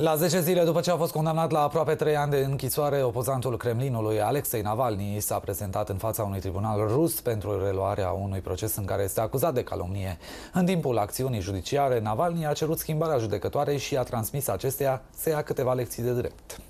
La 10 zile după ce a fost condamnat la aproape 3 ani de închisoare, opozantul Kremlinului Alexei Navalny s-a prezentat în fața unui tribunal rus pentru reluarea unui proces în care este acuzat de calomnie. În timpul acțiunii judiciare, Navalny a cerut schimbarea judecătoarei și a transmis acesteia să ia câteva lecții de drept.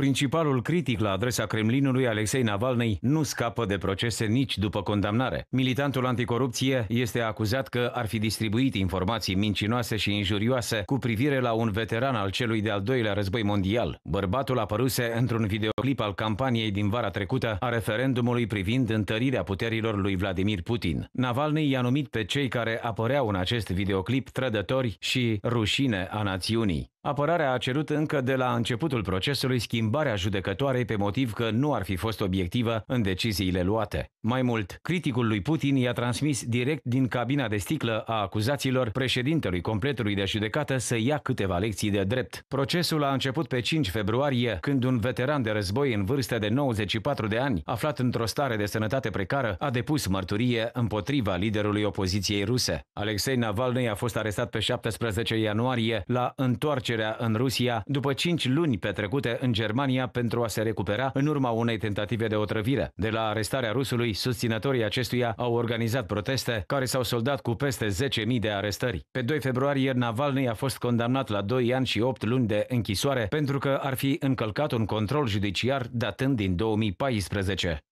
Principalul critic la adresa Kremlinului, Alexei Navalny, nu scapă de procese nici după condamnare. Militantul anticorupție este acuzat că ar fi distribuit informații mincinoase și injurioase cu privire la un veteran al celui de-al doilea război mondial. Bărbatul apăruse într-un videoclip al campaniei din vara trecută a referendumului privind întărirea puterilor lui Vladimir Putin. Navalny i-a numit pe cei care apăreau în acest videoclip trădători și rușine a națiunii. Apărarea a cerut încă de la începutul procesului schimbarea judecătoarei pe motiv că nu ar fi fost obiectivă în deciziile luate. Mai mult, criticul lui Putin i-a transmis direct din cabina de sticlă a acuzaților președintelui completului de judecată să ia câteva lecții de drept. Procesul a început pe 5 februarie, când un veteran de război în vârstă de 94 de ani, aflat într-o stare de sănătate precară, a depus mărturie împotriva liderului opoziției ruse. Alexei Navalny a fost arestat pe 17 ianuarie la întoarcere întoarcerea în Rusia după 5 luni petrecute în Germania pentru a se recupera în urma unei tentative de otrăvire. De la arestarea rusului, susținătorii acestuia au organizat proteste care s-au soldat cu peste 10.000 de arestări. Pe 2 februarie, Navalny a fost condamnat la 2 ani și 8 luni de închisoare pentru că ar fi încălcat un control judiciar datând din 2014.